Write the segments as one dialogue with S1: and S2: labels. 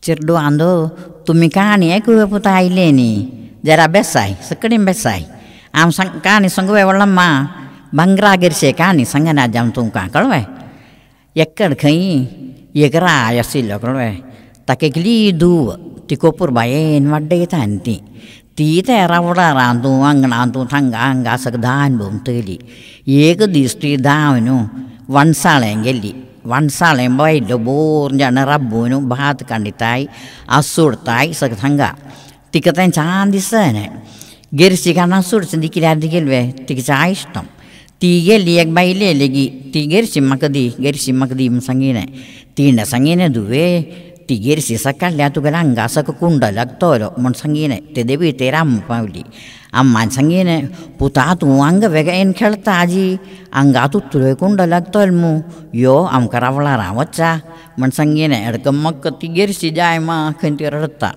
S1: cerdo ando tumi kani eku eh, wepu tai leni jara besai sekerim besai am sang kani sanggu eh, wewa lama bangra ger se kani sangga na jam tung kang kalo we yekker kai yekra ya silo kalo we take kili du tikopur bae in wadde ita enti ti ita era wura rantu wang rantu tangga angga sekdaan bum tili yekku di stri dawinu wansa lenggeli ಒಂದ್ಸಲ ಎಂಬ ಇಲ್ಲು ಮೂರು ಜನ ರಬ್ಬೂನು ಭಾತ್ ಕಂಡಿತಾಯಿ ಹಸುಡ್ತಾಯಿ ಸಕತ್ ಹಂಗ ತಿಕ್ಕತಾಯಿ ಚಾಂದಿಸ್ತಾನೆ ಗೆರ್ಸಿಗಾನ ಹಸುಡ್ಸಿ ದಿಕ್ಕಿದಾರ್ದಿ ಗೆಲ್ವೆ ತಿಕ್ಕ ಚಾ ಇಷ್ಟಂ तीगे लिए by ले लेगी तीगे सिमक दी गेर सिमक दी संगीने तीन संगीने Dubey tigir si sakal lea tu galang gasa ke kunda lak toro mon sangine te debi te ram pauli am man sangine puta tu wanga vega en kel taji ang gatu tu kunda lak yo am karavala rawatsa mon sangine er kemak ke tigir si jai ma kenti rata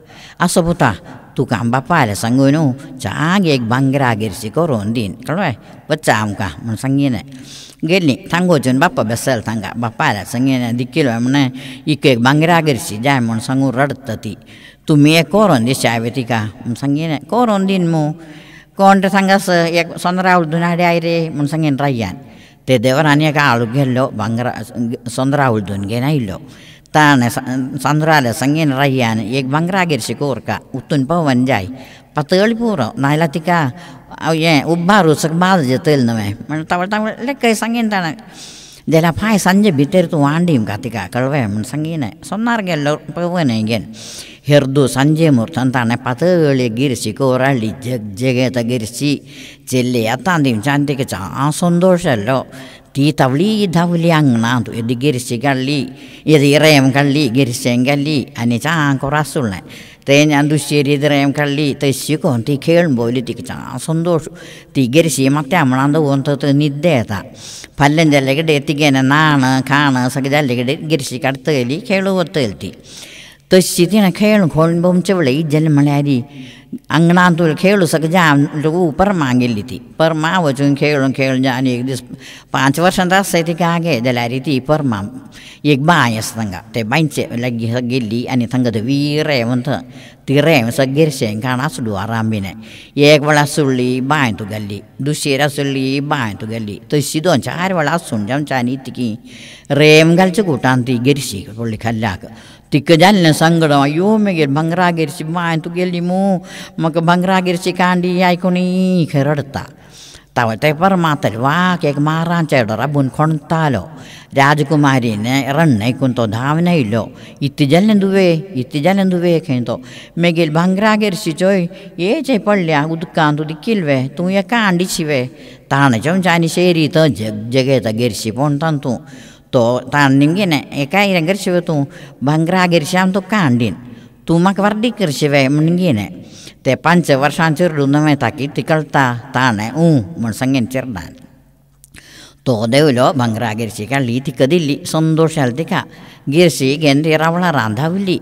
S1: aso puta tu kam bapa le sangunu cha ge si koron din kalo eh pecam ka mon sangine geli tanggo jen bapa besel tangga bapa ada sengen di kilo emne ike bangira ger si mon sangu rada tati tumi e koron di shai beti mon sengen e koron din mo kon de tangga se e son raul duna de aire mon sengen rayan te de orania ka alu gelo bangira son raul dun gena ta ne son rada sengen rayan e bangira ger korka utun pawan jai patel puro nai latika oye oh, u baru sak ba je tel na me man ta ta le kai sangin ta na de la phai sanje biter tu wandi im gatika kalwe man sangin na sonnar ge lo pwe na ingen herdu sanje mur tan ta na pat le gir si ko ra li jeg jeg ta gir si jelle ya ta dim chan de ke cha a sondosh lo ti tavli dhavli ang na tu edi gir si gal li edi rem gal li gir si gal ತೇಂಜಾನ್ ದುಶ್ಚೇರಿದ್ರೇಮ್ ಕಳ್ಳಿ ತಸ್ಸಿಕೊ ತಿ ಕೇಳ್ಬೋಲಿ ತಿಕ್ಕ ಚಾ ಸಂತೋಷ ತಿಗೆರಿಸಿ ಮತ್ತೆ ಅಮ್ಮಣಂದ ಒಂತತ್ತು ನಿದ್ದೇತ ಪಲ್ಲಂಜಲ್ಲೆಗಡೆ ತಿಗೇನ ನಾಣ ಕಾಣ ಸಗಜಲ್ಲೆಗಡೆ ಗಿರಿಸಿ ಕಡ್ತೇಲಿ ಕೇಳುವತ್ತೇಲ್ತಿ तस्सी तीन खेल खोल बम चवड़ई जल मल्यारी अंगना तुल खेल सक जा लोग ऊपर ली थी पर माँ परमा वचून खेळून खेल जाने एक दीस पांच थी आसा तिका जलारी थी पर माँ एक बांय आसा तांकां ते बांयचे लागी गेल्ली आनी तंग तो वीर है म्हणत ती रेंव सगळेर शें खाण आसलो आराम भी नहीं एक वाला सुली वेळा सोडली बांय तुगेल्ली दुसऱ्या सोडली बांय तुगेल्ली तशी दोन चार वाला सुन वेळा सोडच्या न्ही कि रेम घालच्या घुटान ती गिरशी पडली खाल्ल्याक Dikejalan sanggra मेगे bhangra bangragir si main tu gelimu maka bangragir si kandi ai kuni kerata. Tawa te परमात्मा वा के मारान चेडरा बुन खोंटालो राजकुमारी ने रण नहीं तो धाम नहीं लो इति जलन दुवे इति दुवे खें तो मेगिल भंगरा गिर सिचोय ये चे पड़ उदकान तू दिकिल वे तू ये कांडी छिवे ताने चम जानी शेरी तो जग जगे तगिर सिपोन तन तू तो तीन एक कृषि तू भंगरा आ गिरीशा तो कांडीन तू मक वर्डी कृषि वे मुंगीने ते पंच वर्षां चुरुंदमे ताकि तिकलता ताने ऊ मन संगीन चिरदान तो देवलो भंगरा गिरशी का ली तिकदी ली संतोष हल्दी का गिरशी गेंदी रावला रांधा हुली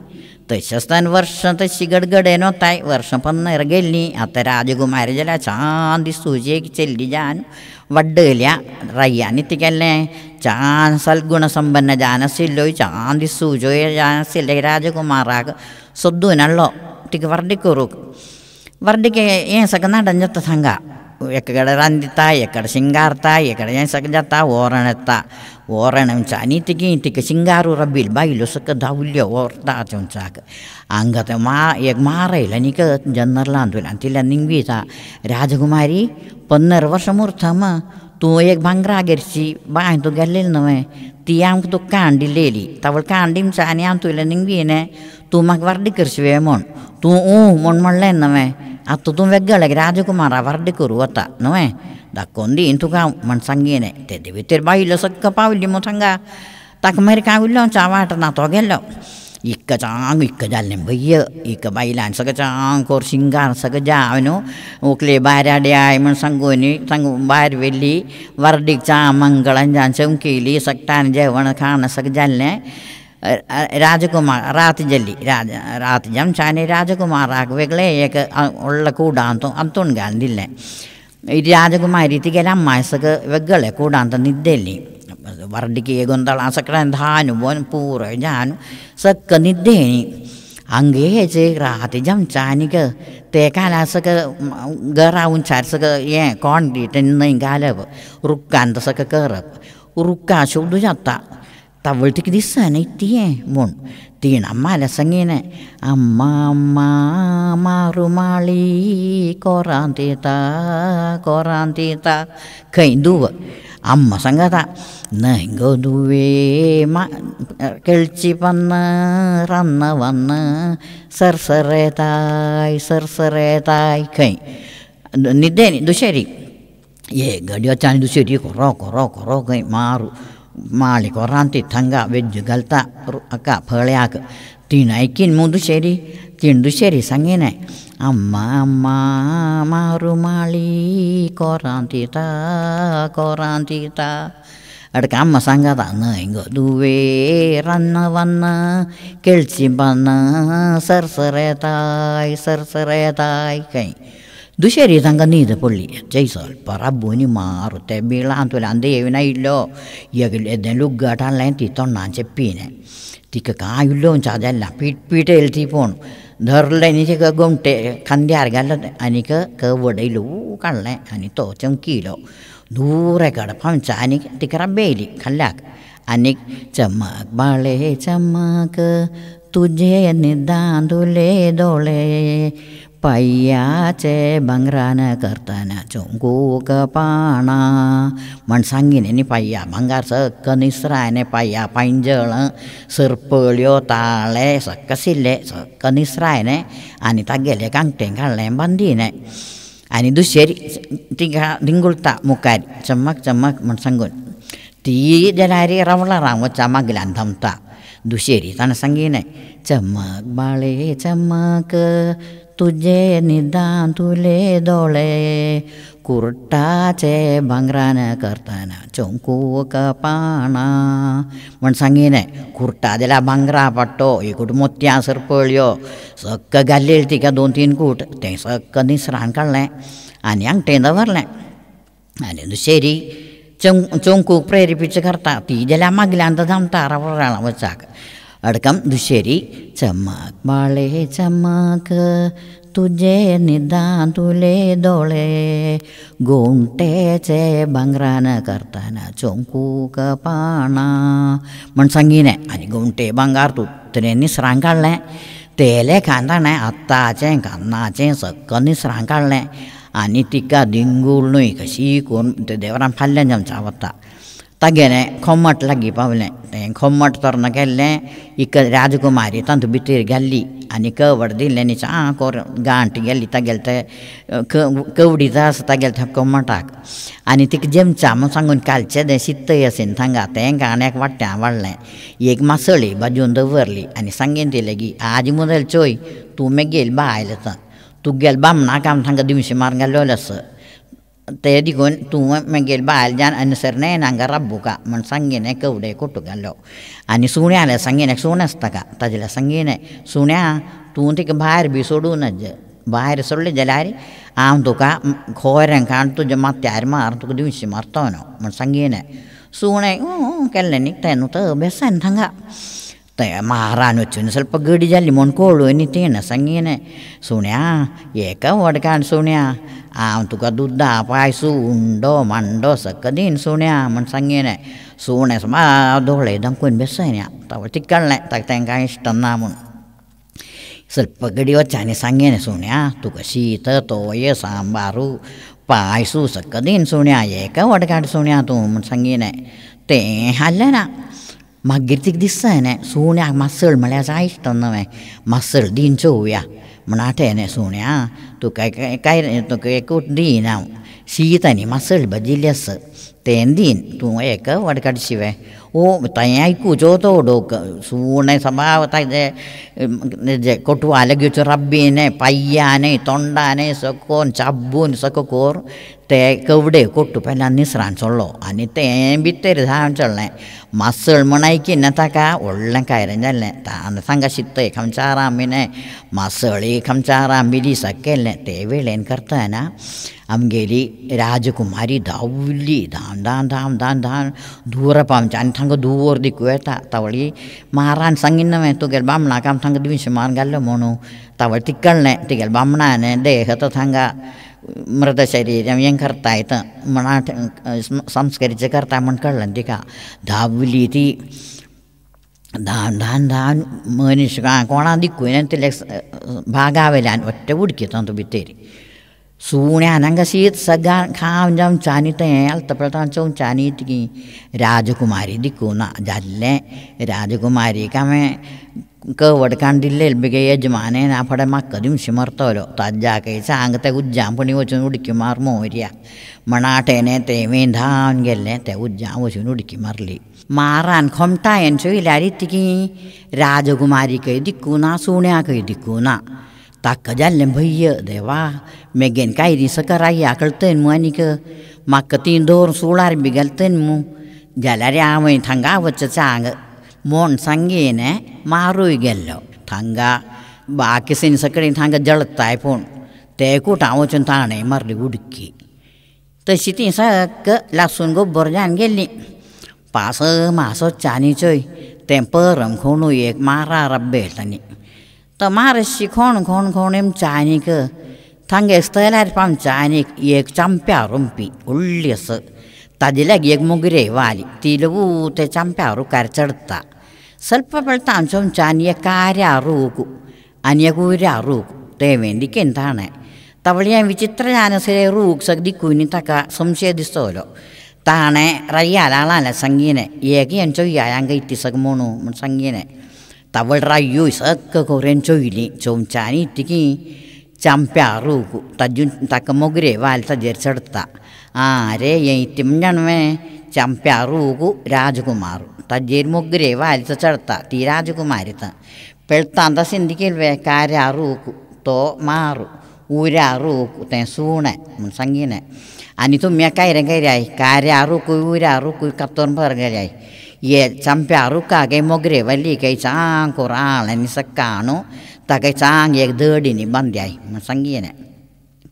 S1: तस्यस्तान् वर्षतस्य गडगडेनो വർഷം वर्षपन्नर അത്ത രാജകുമാര ജല ചാന്തി സൂചിയേക്ക് ജാൻ വഡ്ഡേലിയ റയ്യാനിത്തിക്കല്ലേ ചാൻ സൽഗുണസമ്പന്ന ജാനസില്ലോ ചാന്തി സൂചോയ ജാനസില്ല രാജകുമാറാക്ക് സൊദ്ദൂനല്ലോ ടിക്ക് വർഡിക്കുറുക്ക് വർഡിക്ക് ഏസൊക്കെ നടഞ്ഞത്ത സംഘ ఎక్కడ రందిత ఎక్కడ సింగార్త ఎక్కడ సకజత ఓరణత ಓರಣ हुन्छ अनि तिकी तिकी सिङ्गारो र बिल बाइलो सक धाउल्य ओर्ता हुन्छ ಹಂಗ मा एक ಮಾರ ಇಲ್ಲ ನಿಕ ಜನ್ನರ್ಲ ಅಂದಿಲ್ಲ ಅಂತಿಲ್ಲ ನಿಂಗ್ವೀತ ರಾಜಕುಮಾರಿ ಪನ್ನರ್ ವರ್ಷ ಮೂರ್ತಮ तू एक भांगरा गेरची बाय हांवें तुका गेल्लेली न्हय ती आमकां तुका कांडी लेली तावळ कांडी म्हणटा आनी हांव तुयेलें निंगी न्हय तूं म्हाका वार्डी करची वेळ म्हूण तूं ऊ म्हूण म्हणलें न्हय अतुतुम वेगल राजकुमार वर्दी कुरुत नुए दी इंतुका मन संगीने ते दिव्य तिरबाइल सक पावल मुथंग तक मेरे का चावाट ना तो गेलो इक चांग इक जाल भय्य इक बैला सग चांग को सिंगार सग जाकले बार अड़ाई मन संगोनी संग बार वेली वर्डी चा मंगल जा चौंकी सकटान जेवण खान सग जाल രാജകുമാർ റാത്തിജല്ലി രാജ റാത്തിജം ഷാനി രാജകുമാർ ആകുവകളെ ഉള്ള കൂടാൻ അത്തോൺ ഈ രാജകുമാരി തികരാം മാസക്ക് വെഗ്ഗളെ കൂടാത്ത നിദ്ദല്ലി വർഡിക്ക് ഗുന്തള സക്രാനു പോൻ പൂറ ഞാനും സക്ക നിദ്ദേനി അങ്കേച്ച് റാത്തിജം ചാനിക്ക് തേക്കാലാസക്ക് ഗറാവും ചാരസക്ക് ഏ കോൺ കിട്ടുന്നതിൻ കാലവ് റുക്കാന്തസൊക്കെ കയറപ്പ് റുക്കാ ചുടുചത്ത tawul tik disa na eh, iti e mon ti na mala sangi na amma ma ma rumali koranti ta koranti ta kain duwa amma sangga ta na ma eh, kelci panna ranna wanna serseretai serseretai kain nidde ni du sheri ye gadi acan du sheri ko ro kain maru മാളി കൊറാന്തി തങ്ക veg ഗൽത്ത അക്ക പേളയാക്ക് തിണയ്ക്കിൻ മുതു ശരി തിണ്ടു ശരി സങ്ങീനെ അമ്മ അമ്മ മാറുമാളി കൊറാന്തി ത കൊറാന്തി ത അടക്ക അമ്മ സംഗതാന്ന് ഇങ്ങോ ദൂവേറന്ന് വന്ന് കെൾച്ചിമ്പന്ന് സർസറേതായ് സർസറേതായി കൈ दुशेरी तांकां न्हीद पडली चै चल परबोनी मार ते बिळान तुल्यान देविना इल्लो येदें लुगाटान लायन ती तोंडाचें पिने तिका कांय पीट पिटेल ती पूण धरले न्ही तिका गमटे खांद्यार घालो आनीक वडयलो आनी तो चमकिलो दूर एकाडो पावचा आनीक तिका बेयली खाल्ल्याक आनीक चमक तुझे Paya ce bangrana kertana congku kepana mansangin ini paya banggar sekenisra ini paya panjel serpelio tale sekesile sekenisra ini ani tagel ya kang tinggal lemban di ini ani itu seri tiga tak mukai cemak cemak mansangun di jenari rawla ramla ramu cemak tak दुशेरीतान संगीन चमक बाळे चमक तुझे निदान तुले दोळे कुर्टाचे भांगरान करताना चोंकूक पाणा म्हण सांगीन कुर्टा दिला भांगरा पडटो एकूट मोतयां सरपळ्यो सक्क घाल्लेली तिका दोन तीन कूट तें सक्क निसरान काडलें आणि आंगठें दवरलें आणि दुशेरी cungkuk prairi pichakar tati jala magilan tadam tara warala wacak adakam dusheri cemak bale cemak tuje nidan tule dole gunte ce bangrana kartana cungku kepana mensangine ani gunte banggar tu treni serangkal tele tele kantane atta ceng kanna ceng sekeni serangkal आनी तिका कसी को कशी करून ते देवरान फाडल्यान चमचा वता तागेलें खम्मट लागीं पावलें तें खम्मट तोरणां केल्लें एक राजकुमारी तातूंत भितर गेल्ली आनी कवड दिल्लें न्ही चा कोर गांठ गेल्ली तागेलें तें कवडीचो आसा तागेलें त्या कम्मटाक आनी तिका जेमचा म्हूण सांगून कालचें तें शित्तय आसेन थांगा तें गाण्याक वाट्ट्या वाडलें एक मासळी बाजून दवरली आनी सांगेन दिलें की आज मुदल चोय तूं मेगेल बायल आसा Tuggel bamna kam tanga dimisi marga lolas. Te digo tu mengel baljan ani serne nanga rabbuka man sangine ke ude kutugallo. Ani sune ale sangine sunastaka tajla sangine sune tunti ke bahar bisodu naj. Bahar solle jalari am tuka khoren kan tu jama tyar mar tu dimisi martono man sangine. Sune kelleni tenu te besen tanga. ya maharan itu nyesel pegeri jali monkolo ini tiennya sengine sunya ya kau wadikan sunya ah untuk kaduda apa isu undo mando sekedin sunya man sengine sunya sama dole dan kuin besenya ah. tapi tikar lek tak tengkai setan namun sel pegeri wacani sange ne tuh kasih tato ya sambaru apa isu sekedin sunya ya kau wadikan sunya tuh man ne, teh halena Maggitik dissene suuneak massel mele saistonnome massel din souvia mnatene suunea tu kai kai tu kai kut dinam siitani massel bajilles තෙන්දීන් තුන් ඒක වඩ කඩිසිව ඕ තයයි කුජෝතෝ ඩෝක සූනේ සමාවතයිද කොටු අලගියුච රබ්බීනේ පයියානේ තොණ්ඩානේ සොකෝන් චබ්බුන් සකකෝර් තේ කවුඩේ කොට්ටු පෙලන් නිස්රාන් සොල්ලෝ අනිත ඒඹිත්තේ රහන් සොල්ලේ මස්සල් මොණයිකි නැතක ඔල්ලන් කයරෙන්දල්ලේ තාන සංගසිත්තේ කම්චාරාමිනේ මස්සලේ කම්චාරාම් මිලි සකෙල්ලේ තේ වෙලෙන් කරතනා අම්ගෙලි රාජකුමාරි දවුලි දා dahan dahan dahan dahan dura pam jan thang duor di kue ta tawali maharan sangin me tu gel bam na kam thang divin simar galle monu tawali tikkal ne tigal bam na ne de hata thanga ಮೃತ ಶರೀರಂ ಹೆಂಗೆ ಕರ್ತ ಆಯ್ತು ಮಣಾಟ ಸಂಸ್ಕರಿಸಿ ಕರ್ತ ಮಣ್ಕಳ್ಳಂತಿಕ ಧಾವ್ಲೀತಿ धान धान धान मनीस कोणा दिकून तेले भागावेल्यान वट्टे उडकिता तूं भितर सूण्यान हंगसीत सगळ्या खावन जावन चानीत हें आसता प्रथम की राजकुमारी दिकूना जाल्लें राजकुमारीक हांवें कवडकान दिल्लें बेगे यजमानेन आपणे म्हाका दिवशी मरतलो ताज्या कैसा हांगा उडकी मार मोहऱ्या मणाटेने तेवें धावन गेल्लें ते उज्जा उडकी मारली मारान खोमटा हेंच्यो इल्यारी तिकी राजकुमारीकय दिकूना ताकजा लंभय देवा मैं गेन का सकर आई आकड़तेन मू आनीक माक तीन दोर सोलार बी घालतेन मू जाल्यार हांवें थंगा वचचा हांग मोण सांगेन मारूय गेल्लो थंगा बाकी सीन सकडेन थंगा जळताय पूण तेकूट हांव वचून ताणें मारली उडकी तशी ती सक लासून गोब्बर जान गेल्ली पास मासो चानी चोय तें परम खोणू एक मारा रब्बे येतानी તમારે શીખોણ ઘોણ ઘોણ એમ ચાનીક તાंगे സ്ഥലപ്പം ചാനിക് ഏക് ചമ്പ്യാറുംപി ഉള്ളിയസ് തതിലഗ് ഏക് മുഗിരേ വാലി തിലുവൂത്തെ ചമ്പ്യാറു കരച്ചെടുത്ത ಸ್ವಲ್ಪ ಬೆಳ್ತ ಅಂಚೊಂ ಚಾನಿಯ ಕಾರ್ಯ ಅರೂಕು ಅನ್ಯಗೂರ ಅರೂಕು ತೇವೇಂದಿಕ್ಕೆ ಎಂತಾಣೆ തവളിയ വിചിത്ര ജാനസിലെ റൂക്സഗ്തി കുനിത്തക്ക സംശയദിസ്തോലോ താണെ റയ്യാലാളാല സംഗീനെ ഏകി എൻചൊയ്യായാങ്ക ഇത്തിസകമോണു സംഗീനെ tawal rayu isat ke koren coili ചമ്പ്യാറൂക്കു cani tiki ചമ്പ്യാറു തജ്ജു തക്കമൊഗിരെ വാൽസ ജരിച്ചെടുത്ത ആരെ ചമ്പ്യാറൂകു രാജകുമാറു തജ്ജേരി മൊഗിരെ വാൽസ ചെടുത്ത തീ രാജകുമാരിത്ത പെഴുത്താന്ത സിന്ധിക്കിൽവേ കാരൂക്കു തോ മാറു ഊരാറൂക്കു തേ സൂണെ സംഗീനെ അനി തുമ്മിയ കൈരം കയറിയായി കാരൂക്കു ഊരാറൂക്കു കത്തോൻ കയറിയായി champiaru ka ge mogre wali ke chang koral ni sakano ta ke chang yek derdini bandyai masangiyene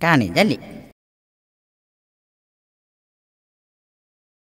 S1: kani jali